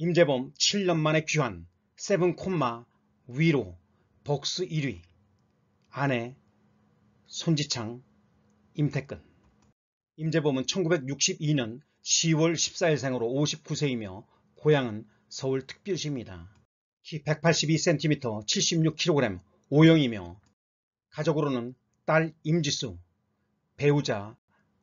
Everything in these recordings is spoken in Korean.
임재범 7년 만에 귀환 세븐 콤마 위로 복수 1위 아내 손지창 임태근 임재범은 1962년 10월 14일 생으로 59세이며 고향은 서울 특별시입니다. 키 182cm 76kg 5형이며 가족으로는 딸 임지수, 배우자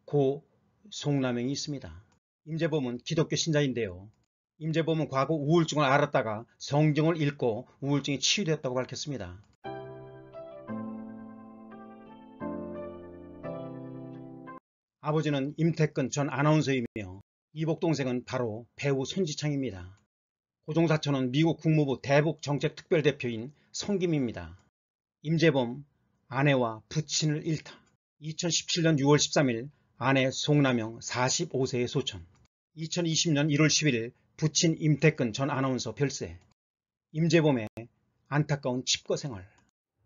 고 송남영이 있습니다. 임재범은 기독교 신자인데요. 임재범은 과거 우울증을 앓았다가 성경을 읽고 우울증이 치유되었다고 밝혔습니다. 아버지는 임태근 전 아나운서이며 이복동생은 바로 배우 손지창입니다. 고종사촌은 미국 국무부 대북정책특별대표인 성김입니다. 임재범 아내와 부친을 잃다. 2017년 6월 13일 아내 송남영 45세의 소천 2020년 1월 11일 부친 임태근 전 아나운서 별세, 임재범의 안타까운 칩거 생활.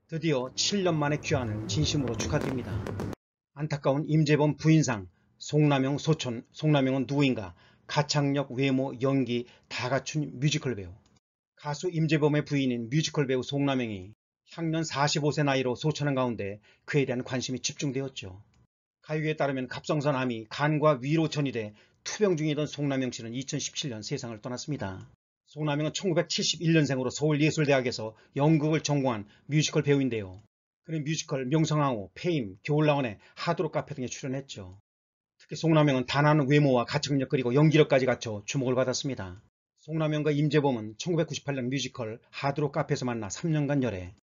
드디어 7년 만에 귀환을 진심으로 축하드립니다. 안타까운 임재범 부인상, 송남영 소촌, 송남영은 누구인가, 가창력, 외모, 연기 다 갖춘 뮤지컬 배우. 가수 임재범의 부인인 뮤지컬 배우 송남영이 향년 45세 나이로 소천한 가운데 그에 대한 관심이 집중되었죠. 가요에 따르면 갑상선 암이 간과 위로 전이돼 투병 중이던 송남영 씨는 2017년 세상을 떠났습니다. 송남영은 1971년생으로 서울예술대학에서 연극을 전공한 뮤지컬 배우인데요. 그는 뮤지컬 명성황후, 페임, 겨울나원의 하드록 카페 등에 출연했죠. 특히 송남영은 단아한 외모와 가창력 그리고 연기력까지 갖춰 주목을 받았습니다. 송남영과 임재범은 1998년 뮤지컬 하드록 카페에서 만나 3년간 열애,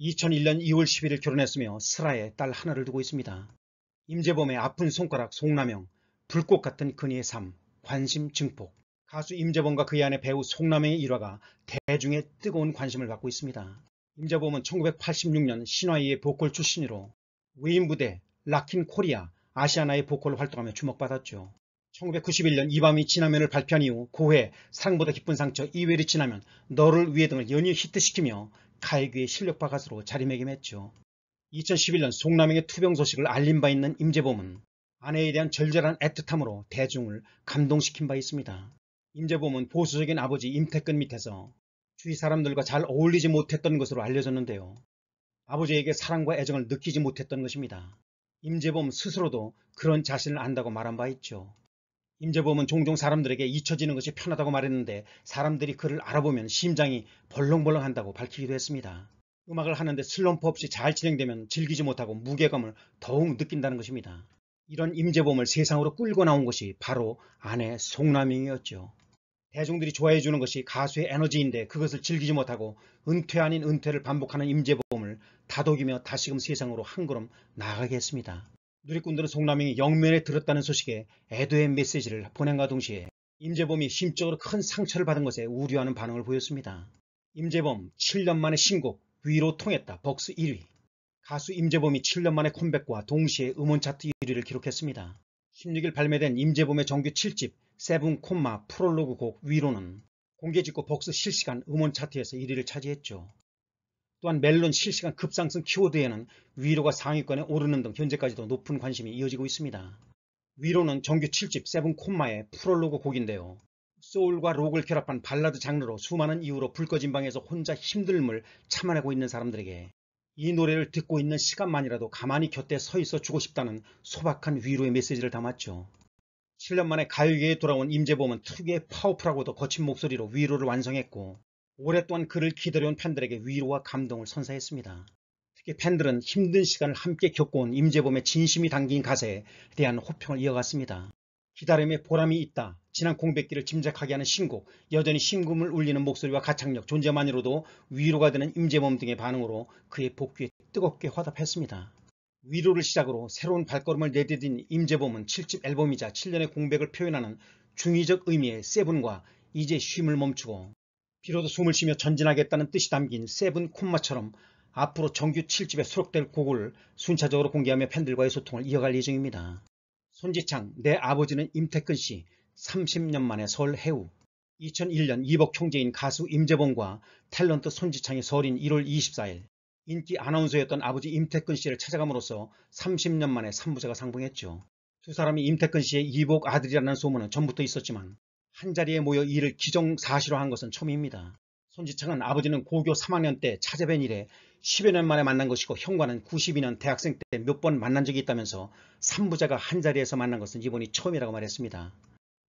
2001년 2월 11일 결혼했으며 슬아에 딸 하나를 두고 있습니다. 임재범의 아픈 손가락 송남영, 불꽃 같은 그녀의 삶, 관심 증폭. 가수 임재범과 그의 아내 배우 송남의 일화가 대중의 뜨거운 관심을 받고 있습니다. 임재범은 1986년 신화이의 보컬 출신으로 외인 부대락킹 코리아, 아시아나의 보컬을 활동하며 주목받았죠. 1991년 이 밤이 지나면을 발표한 이후 고해, 사랑보다 기쁜 상처, 이외를 지나면, 너를 위해 등을 연일 히트시키며 가요계의 실력파 가수로 자리매김했죠. 2011년 송남행의 투병 소식을 알린 바 있는 임재범은 아내에 대한 절절한 애틋함으로 대중을 감동시킨 바 있습니다. 임재범은 보수적인 아버지 임태근 밑에서 주위 사람들과 잘 어울리지 못했던 것으로 알려졌는데요. 아버지에게 사랑과 애정을 느끼지 못했던 것입니다. 임재범 스스로도 그런 자신을 안다고 말한 바 있죠. 임재범은 종종 사람들에게 잊혀지는 것이 편하다고 말했는데 사람들이 그를 알아보면 심장이 벌렁벌렁한다고 밝히기도 했습니다. 음악을 하는데 슬럼프 없이 잘 진행되면 즐기지 못하고 무게감을 더욱 느낀다는 것입니다. 이런 임재범을 세상으로 끌고 나온 것이 바로 아내 송남영이었죠. 대중들이 좋아해 주는 것이 가수의 에너지인데 그것을 즐기지 못하고 은퇴 아닌 은퇴를 반복하는 임재범을 다독이며 다시금 세상으로 한 걸음 나가겠습니다 누리꾼들은 송남영이 영면에 들었다는 소식에 애도의 메시지를 보낸과 동시에 임재범이 심적으로 큰 상처를 받은 것에 우려하는 반응을 보였습니다. 임재범 7년 만에 신곡 위로 통했다 벅스 1위 가수 임재범이 7년 만에 컴백과 동시에 음원 차트 1위를 기록했습니다. 16일 발매된 임재범의 정규 7집 세븐 콤마 프롤로그 곡 위로는 공개 직후 벅스 실시간 음원 차트에서 1위를 차지했죠. 또한 멜론 실시간 급상승 키워드에는 위로가 상위권에 오르는 등 현재까지도 높은 관심이 이어지고 있습니다. 위로는 정규 7집 세븐 콤마의 프롤로그 곡인데요. 소울과 록을 결합한 발라드 장르로 수많은 이유로 불거진 방에서 혼자 힘듦을 참아내고 있는 사람들에게 이 노래를 듣고 있는 시간만이라도 가만히 곁에 서 있어 주고 싶다는 소박한 위로의 메시지를 담았죠. 7년 만에 가요계에 돌아온 임재범은 특유의 파워풀하고도 거친 목소리로 위로를 완성했고 오랫동안 그를 기다려온 팬들에게 위로와 감동을 선사했습니다. 특히 팬들은 힘든 시간을 함께 겪어온 임재범의 진심이 담긴 가사에 대한 호평을 이어갔습니다. 기다림에 보람이 있다. 지난 공백기를 짐작하게 하는 신곡, 여전히 심금을 울리는 목소리와 가창력, 존재만으로도 위로가 되는 임재범 등의 반응으로 그의 복귀에 뜨겁게 화답했습니다. 위로를 시작으로 새로운 발걸음을 내디딘 임재범은 7집 앨범이자 7년의 공백을 표현하는 중의적 의미의 세븐과 이제 쉼을 멈추고 비로소 숨을 쉬며 전진하겠다는 뜻이 담긴 세븐 콤마처럼 앞으로 정규 7집에 수록될 곡을 순차적으로 공개하며 팬들과의 소통을 이어갈 예정입니다. 손지창, 내 아버지는 임태근 씨, 30년 만에 서울 해우. 2001년 이복 총재인 가수 임재범과 탤런트 손지창이 서울인 1월 24일 인기 아나운서였던 아버지 임태근 씨를 찾아감으로써 30년 만에 산부제가 상봉했죠. 두 사람이 임태근 씨의 이복 아들이라는 소문은 전부터 있었지만 한자리에 모여 이를 기정사실화한 것은 처음입니다. 손지창은 아버지는 고교 3학년 때 차재변 이래 10여 년 만에 만난 것이고 형과는 92년 대학생 때 몇 번 만난 적이 있다면서 3부자가 한자리에서 만난 것은 이번이 처음이라고 말했습니다.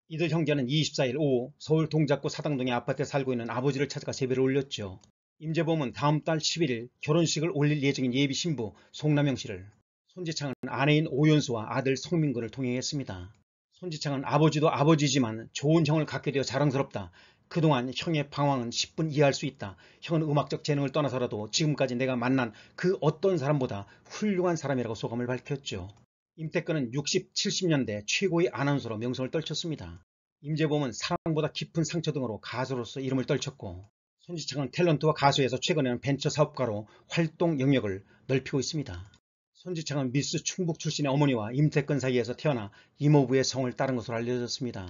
이들 형제는 24일 오후 서울 동작구 사당동의 아파트에 살고 있는 아버지를 찾아가 세배를 올렸죠. 임재범은 다음 달 11일 결혼식을 올릴 예정인 예비 신부 송남영 씨를 손지창은 아내인 오연수와 아들 성민근을 동행했습니다. 손지창은 아버지도 아버지지만 좋은 형을 갖게 되어 자랑스럽다. 그동안 형의 방황은 10분 이해할 수 있다. 형은 음악적 재능을 떠나서라도 지금까지 내가 만난 그 어떤 사람보다 훌륭한 사람이라고 소감을 밝혔죠. 임태근은 60, 70년대 최고의 아나운서로 명성을 떨쳤습니다. 임재범은 사랑보다 깊은 상처 등으로 가수로서 이름을 떨쳤고 손지창은 탤런트와 가수에서 최근에는 벤처 사업가로 활동 영역을 넓히고 있습니다. 손지창은 미스 충북 출신의 어머니와 임태근 사이에서 태어나 이모부의 성을 따른 것으로 알려졌습니다.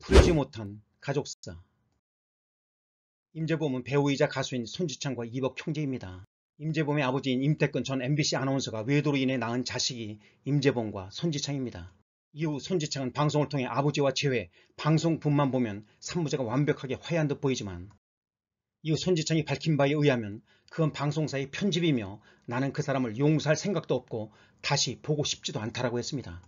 풀지 못한 가족사 임재범은 배우이자 가수인 손지창과 이복 형제입니다. 임재범의 아버지인 임태근 전 MBC 아나운서가 외도로 인해 낳은 자식이 임재범과 손지창입니다. 이후 손지창은 방송을 통해 아버지와 재회, 방송분만 보면 산부제가 완벽하게 화해한 듯 보이지만 이후 손지창이 밝힌 바에 의하면 그건 방송사의 편집이며 나는 그 사람을 용서할 생각도 없고 다시 보고 싶지도 않다라고 했습니다.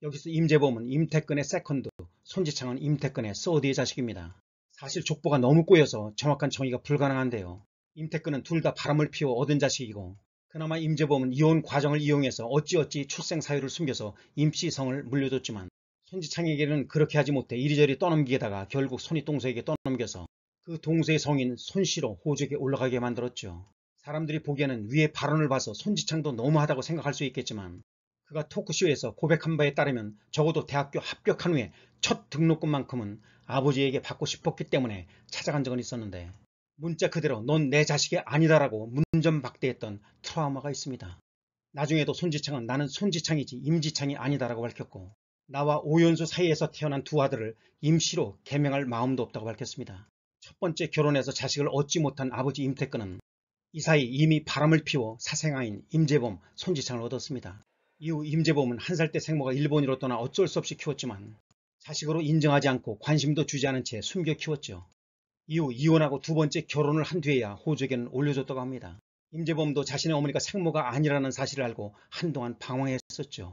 여기서 임재범은 임태근의 세컨드, 손지창은 임태근의 서디의 자식입니다. 사실 족보가 너무 꼬여서 정확한 정의가 불가능한데요. 임태근은 둘 다 바람을 피워 얻은 자식이고 그나마 임재범은 이혼 과정을 이용해서 어찌어찌 출생 사유를 숨겨서 임씨 성을 물려줬지만 손지창에게는 그렇게 하지 못해 이리저리 떠넘기에다가 결국 손이 동서에게 떠넘겨서 그 동서의 성인 손씨로 호적에 올라가게 만들었죠. 사람들이 보기에는 위에 발언을 봐서 손지창도 너무하다고 생각할 수 있겠지만 그가 토크쇼에서 고백한 바에 따르면 적어도 대학교 합격한 후에 첫 등록금만큼은 아버지에게 받고 싶었기 때문에 찾아간 적은 있었는데 문자 그대로 넌 내 자식이 아니다라고 문전박대했던 트라우마가 있습니다. 나중에도 손지창은 나는 손지창이지 임지창이 아니다라고 밝혔고 나와 오연수 사이에서 태어난 두 아들을 임시로 개명할 마음도 없다고 밝혔습니다. 첫 번째 결혼해서 자식을 얻지 못한 아버지 임태근은 이 사이 이미 바람을 피워 사생아인 임재범 손지창을 얻었습니다. 이후 임재범은 한 살 때 생모가 일본으로 떠나 어쩔 수 없이 키웠지만 자식으로 인정하지 않고 관심도 주지 않은 채 숨겨 키웠죠. 이후 이혼하고 두 번째 결혼을 한 뒤에야 호주에게는 올려줬다고 합니다. 임재범도 자신의 어머니가 생모가 아니라는 사실을 알고 한동안 방황했었죠.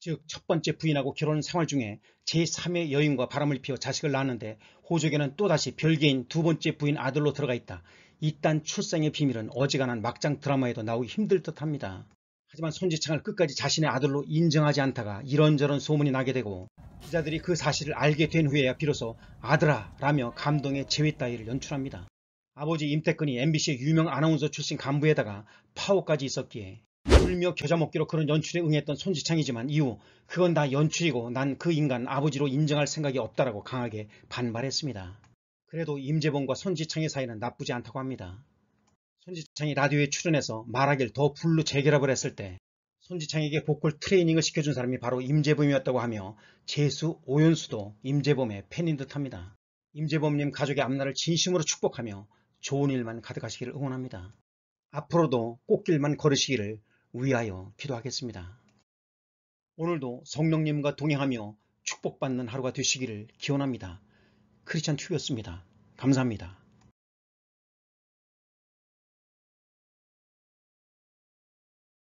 즉 첫 번째 부인하고 결혼 생활 중에 제3의 여인과 바람을 피워 자식을 낳았는데 호주에게는 또다시 별개인 두 번째 부인 아들로 들어가 있다. 이딴 출생의 비밀은 어지간한 막장 드라마에도 나오기 힘들 듯합니다. 하지만 손지창을 끝까지 자신의 아들로 인정하지 않다가 이런저런 소문이 나게 되고 기자들이 그 사실을 알게 된 후에야 비로소 아들아 라며 감동의 재회 따위를 연출합니다. 아버지 임태근이 MBC의 유명 아나운서 출신 간부에다가 파워까지 있었기에 울며 겨자 먹기로 그런 연출에 응했던 손지창이지만 이후 그건 다 연출이고 난 그 인간 아버지로 인정할 생각이 없다라고 강하게 반발했습니다. 그래도 임재범과 손지창의 사이는 나쁘지 않다고 합니다. 손지창이 라디오에 출연해서 말하길 더 불로 재결합을 했을 때 손지창에게 보컬 트레이닝을 시켜준 사람이 바로 임재범이었다고 하며 재수 오연수도 임재범의 팬인 듯합니다. 임재범님 가족의 앞날을 진심으로 축복하며 좋은 일만 가득하시기를 응원합니다. 앞으로도 꽃길만 걸으시기를 위하여 기도하겠습니다. 오늘도 성령님과 동행하며 축복받는 하루가 되시기를 기원합니다. 크리스찬 튜브였습니다. 감사합니다.